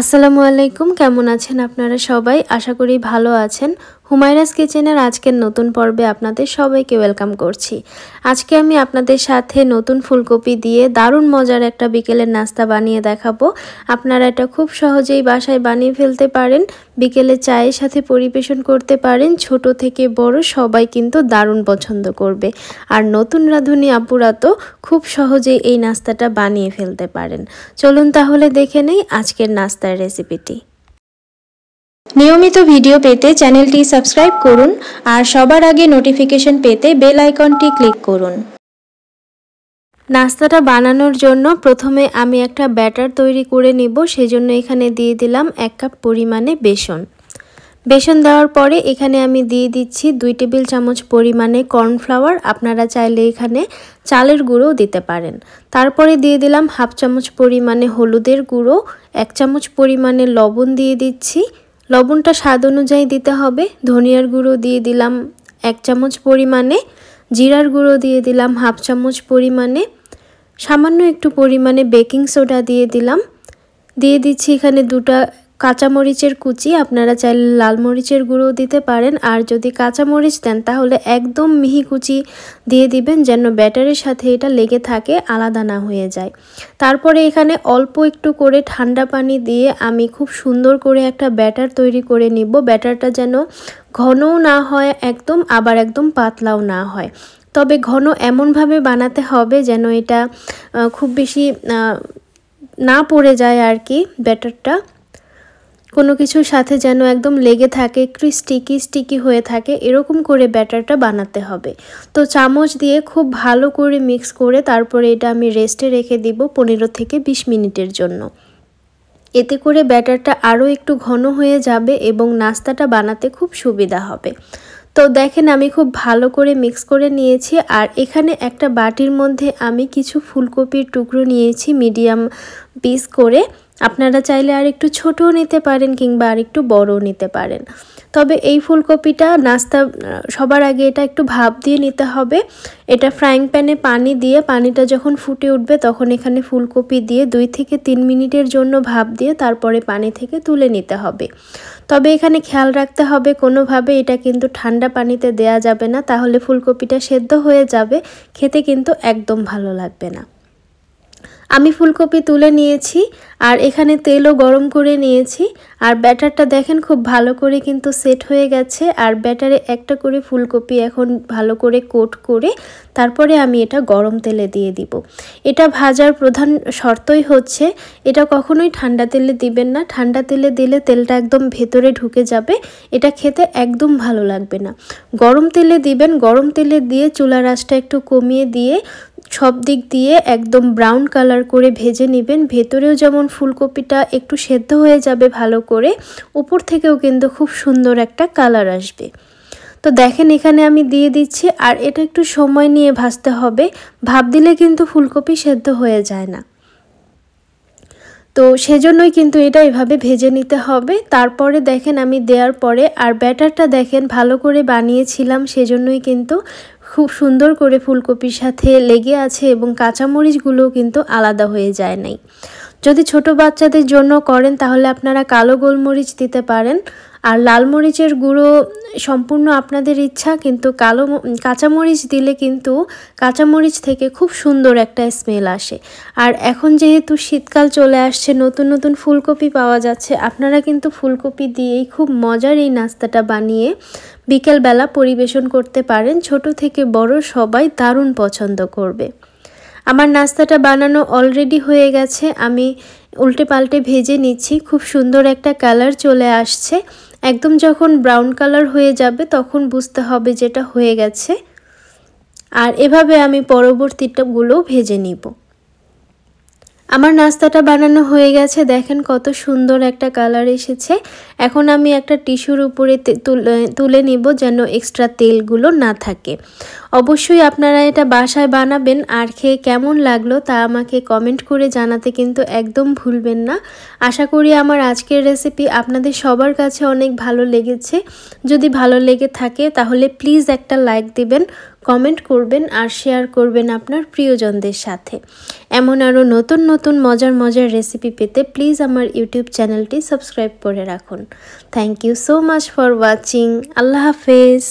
আসসালামু আলাইকুম কেমন আছেন আপনারা সবাই আশা করি ভালো আছেন হুমায়রাস কিচেনের আজকের নতুন পর্বে আপনাদের সবাইকে ওয়েলকাম করছি আজকে আমি আপনাদের সাথে নতুন ফুলকপি দিয়ে দারুণ মজার একটা বিকেলের নাস্তা বানিয়ে দেখাবো আপনারা এটা খুব সহজেই বাসায় বানিয়ে ফেলতে পারেন বিকেলে চায়ের সাথে পরিবেশন করতে পারেন ছোট থেকে বড় সবাই কিন্তু দারুণ পছন্দ করবে আর নতুন রাঁধুনি আপুরা তো খুব সহজেই এই নাস্তাটা বানিয়ে ফেলতে পারেন চলুন তাহলে দেখে নেই আজকের নাস্তার রেসিপিটি নিয়মিত ভিডিও পেতে চ্যানেলটি সাবস্ক্রাইব করুন আর সবার আগে নোটিফিকেশন পেতে বেল আইকনটি ক্লিক করুন নাস্তাটা বানানোর জন্য প্রথমে আমি একটা ব্যাটার তৈরি করে নিব সেজন্য এখানে দিয়ে দিলাম এক কাপ পরিমাণে বেসন বেসন দেওয়ার পরে এখানে আমি দিয়ে দিচ্ছি দুই টেবিল চামচ পরিমাণে কর্নফ্লাওয়ার আপনারা চাইলে এখানে চালের গুঁড়ো দিতে পারেন তারপরে দিয়ে দিলাম হাফ চামচ পরিমাণে হলুদের গুঁড়ো এক চামচ পরিমাণে লবণ দিয়ে দিচ্ছি লবণটা স্বাদ অনুযায়ী দিতে হবে ধনিয়ার গুঁড়ো দিয়ে দিলাম এক চামচ পরিমাণে জিরার গুঁড়ো দিয়ে দিলাম হাফ চামচ পরিমাণে সামান্য একটু পরিমাণে বেকিং সোডা দিয়ে দিলাম দিয়ে দিচ্ছি এখানে দুটা কাঁচামরিচের কুচি আপনারা চাইলে লাল মরিচের গুঁড়ো দিতে পারেন আর যদি কাঁচামরিচ দেন তাহলে একদম মিহি কুচি দিয়ে দিবেন যেন ব্যাটারের সাথে এটা লেগে থাকে আলাদা না হয়ে যায় তারপরে এখানে অল্প একটু করে ঠান্ডা পানি দিয়ে আমি খুব সুন্দর করে একটা ব্যাটার তৈরি করে নিব ব্যাটারটা যেন ঘনও না হয় একদম আবার একদম পাতলাও না হয় তবে ঘন এমনভাবে বানাতে হবে যেন এটা খুব বেশি না পড়ে যায় আর কি ব্যাটারটা কোনো কিছুর সাথে যেন একদম লেগে থাকে একটু স্টিকি স্টিকি হয়ে থাকে এরকম করে ব্যাটারটা বানাতে হবে তো চামচ দিয়ে খুব ভালো করে মিক্স করে তারপরে এটা আমি রেস্টে রেখে দিব পনেরো থেকে ২০ মিনিটের জন্য এতে করে ব্যাটারটা আরও একটু ঘন হয়ে যাবে এবং নাস্তাটা বানাতে খুব সুবিধা হবে তো দেখেন আমি খুব ভালো করে মিক্স করে নিয়েছি আর এখানে একটা বাটির মধ্যে আমি কিছু ফুলকপির টুকরো নিয়েছি মিডিয়াম পিস করে আপনারা চাইলে আর একটু ছোটও নিতে পারেন কিংবা আর একটু বড়ও নিতে পারেন তবে এই ফুলকপিটা নাস্তা সবার আগে এটা একটু ভাপ দিয়ে নিতে হবে এটা ফ্রাইং প্যানে পানি দিয়ে পানিটা যখন ফুটে উঠবে তখন এখানে ফুলকপি দিয়ে দুই থেকে তিন মিনিটের জন্য ভাপ দিয়ে তারপরে পানি থেকে তুলে নিতে হবে তবে এখানে খেয়াল রাখতে হবে কোনোভাবে এটা কিন্তু ঠান্ডা পানিতে দেয়া যাবে না তাহলে ফুলকপিটা সেদ্ধ হয়ে যাবে খেতে কিন্তু একদম ভালো লাগবে না আমি ফুলকপি তুলে নিয়েছি আর এখানে তেলও গরম করে নিয়েছি আর ব্যাটারটা দেখেন খুব ভালো করে কিন্তু সেট হয়ে গেছে আর ব্যাটারে একটা করে ফুলকপি এখন ভালো করে কোট করে তারপরে আমি এটা গরম তেলে দিয়ে দিব এটা ভাজার প্রধান শর্তই হচ্ছে এটা কখনোই ঠান্ডা তেলে দিবেন না ঠান্ডা তেলে দিলে তেলটা একদম ভেতরে ঢুকে যাবে এটা খেতে একদম ভালো লাগবে না গরম তেলে দিবেন গরম তেলে দিয়ে চুলার আঁচটা একটু কমিয়ে দিয়ে সব দিক দিয়ে একদম ব্রাউন কালার করে ভেজে নেবেন ভেতরেও যেমন ফুলকপিটা একটু সেদ্ধ হয়ে যাবে ভালো করে উপর থেকেও কিন্তু খুব সুন্দর একটা কালার আসবে তো দেখেন এখানে আমি দিয়ে দিচ্ছি আর এটা একটু সময় নিয়ে ভাজতে হবে ভাব দিলে কিন্তু ফুলকপি সেদ্ধ হয়ে যায় না তো সেজন্যই কিন্তু এটা এভাবে ভেজে নিতে হবে তারপরে দেখেন আমি দেওয়ার পরে আর ব্যাটারটা দেখেন ভালো করে বানিয়েছিলাম সেজন্যই কিন্তু খুব সুন্দর করে ফুলকপির সাথে লেগে আছে এবং কাঁচামরিচগুলোও কিন্তু আলাদা হয়ে যায় নাই যদি ছোট বাচ্চাদের জন্য করেন তাহলে আপনারা কালো গোলমরিচ দিতে পারেন আর লাল মরিচের গুঁড়ো সম্পূর্ণ আপনাদের ইচ্ছা কিন্তু কালো কাঁচামরিচ দিলে কিন্তু কাঁচামরিচ থেকে খুব সুন্দর একটা স্মেল আসে আর এখন যেহেতু শীতকাল চলে আসছে নতুন নতুন ফুলকপি পাওয়া যাচ্ছে আপনারা কিন্তু ফুলকপি দিয়েই খুব মজার এই নাস্তাটা বানিয়ে বিকেলবেলা পরিবেশন করতে পারেন ছোট থেকে বড় সবাই দারুণ পছন্দ করবে আমার নাস্তাটা বানানো অলরেডি হয়ে গেছে আমি উল্টে পাল্টে ভেজে নিচ্ছি খুব সুন্দর একটা কালার চলে আসছে একদম যখন ব্রাউন কালার হয়ে যাবে তখন বুঝতে হবে যেটা হয়ে গেছে আর এভাবে আমি পরবর্তীটাগুলো ভেজে নিব আমার নাস্তাটা বানানো হয়ে গেছে দেখেন কত সুন্দর একটা কালার এসেছে এখন আমি একটা টিস্যুর উপরে তুলে নিব যেন এক্সট্রা তেলগুলো না থাকে অবশ্যই আপনারা এটা বাসায় বানাবেন আর খেয়ে কেমন লাগলো তা আমাকে কমেন্ট করে জানাতে কিন্তু একদম ভুলবেন না আশা করি আমার আজকের রেসিপি আপনাদের সবার কাছে অনেক ভালো লেগেছে যদি ভালো লেগে থাকে তাহলে প্লিজ একটা লাইক দিবেন কমেন্ট করবেন আর শেয়ার করবেন আপনার প্রিয়জনদের সাথে এমন আরও নতুন নতুন নতুন মজার মজার রেসিপি পেতে প্লিজ আমার ইউটিউব চ্যানেলটি সাবস্ক্রাইব করে রাখুন thank you so much for watching আল্লাহ হাফেজ